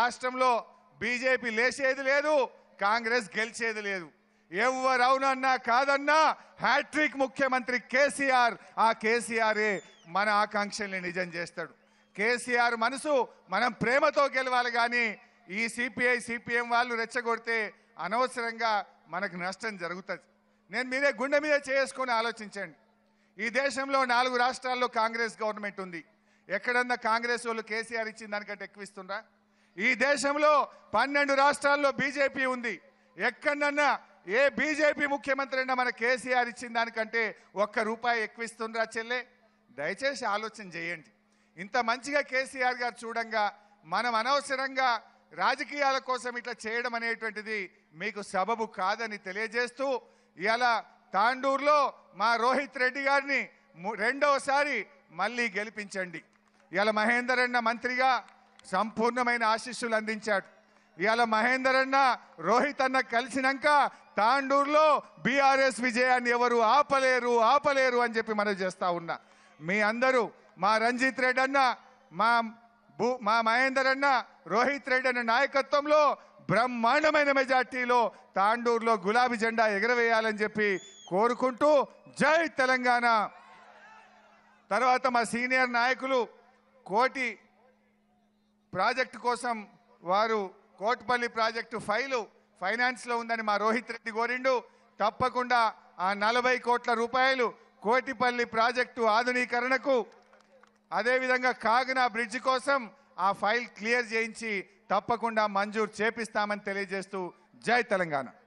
రాష్ట్రంలో బీజేపీ లేచేది లేదు కాంగ్రెస్ గెలిచేది లేదు ఎవరవునన్నా అవునన్నా కాదన్నా హ్యాట్రిక్ ముఖ్యమంత్రి కేసీఆర్ ఆ కేసీఆరే మన ఆకాంక్షల్ని నిజం చేస్తాడు కేసీఆర్ మనసు మనం ప్రేమతో గెలవాలి కానీ ఈ సిపిఐ సిపిఎం వాళ్ళు రెచ్చగొడితే అనవసరంగా మనకు నష్టం జరుగుతుంది నేను మీరే గుండె మీద చేసుకొని ఆలోచించండి ఈ దేశంలో నాలుగు రాష్ట్రాల్లో కాంగ్రెస్ గవర్నమెంట్ ఉంది ఎక్కడన్నా కాంగ్రెస్ వాళ్ళు కేసీఆర్ ఇచ్చిన దానికంటే ఎక్కువ ఇస్తుండ్రా ఈ దేశంలో పన్నెండు రాష్ట్రాల్లో బీజేపీ ఉంది ఎక్కడన్నా ఏ బీజేపీ ముఖ్యమంత్రి అయినా మన కేసీఆర్ ఇచ్చిన దానికంటే ఒక్క రూపాయి ఎక్కువ ఇస్తుండ్రా చెల్లె దయచేసి ఆలోచన చేయండి ఇంత మంచిగా కేసీఆర్ గారు చూడంగా మనం అనవసరంగా రాజకీయాల కోసం ఇట్లా చేయడం అనేటువంటిది మీకు సబబు కాదని తెలియజేస్తూ ఇలా తాండూరులో మా రోహిత్ రెడ్డి గారిని రెండవసారి మళ్ళీ గెలిపించండి ఇలా మహేందర్ అన్న మంత్రిగా సంపూర్ణమైన ఆశీస్సులు అందించాడు ఇవాళ మహేందర్ అన్న రోహిత్ అన్న కలిసినాక తాండూరులో బీఆర్ఎస్ విజయాన్ని ఎవరు ఆపలేరు ఆపలేరు అని చెప్పి మనం చేస్తా ఉన్నా మీ అందరూ మా రంజిత్ రెడ్డి అన్న మా భూ మా మహేందర్ అన్న రోహిత్ రెడ్డి అన్న నాయకత్వంలో బ్రహ్మాండమైన మెజార్టీలో తాండూరులో గులాబీ జెండా ఎగరవేయాలని చెప్పి కోరుకుంటూ జై తెలంగాణ తర్వాత మా సీనియర్ నాయకులు కోటి ప్రాజెక్టు కోసం వారు కోట్పల్లి ప్రాజెక్టు ఫైలు ఫైనాన్స్లో ఉందని మా రోహిత్ రెడ్డి కోరిండు తప్పకుండా ఆ నలభై కోట్ల రూపాయలు కోటిపల్లి ప్రాజెక్టు ఆధునీకరణకు అదేవిధంగా కాగనా బ్రిడ్జ్ కోసం ఆ ఫైల్ క్లియర్ చేయించి తప్పకుండా మంజూరు చేపిస్తామని తెలియజేస్తూ జై తెలంగాణ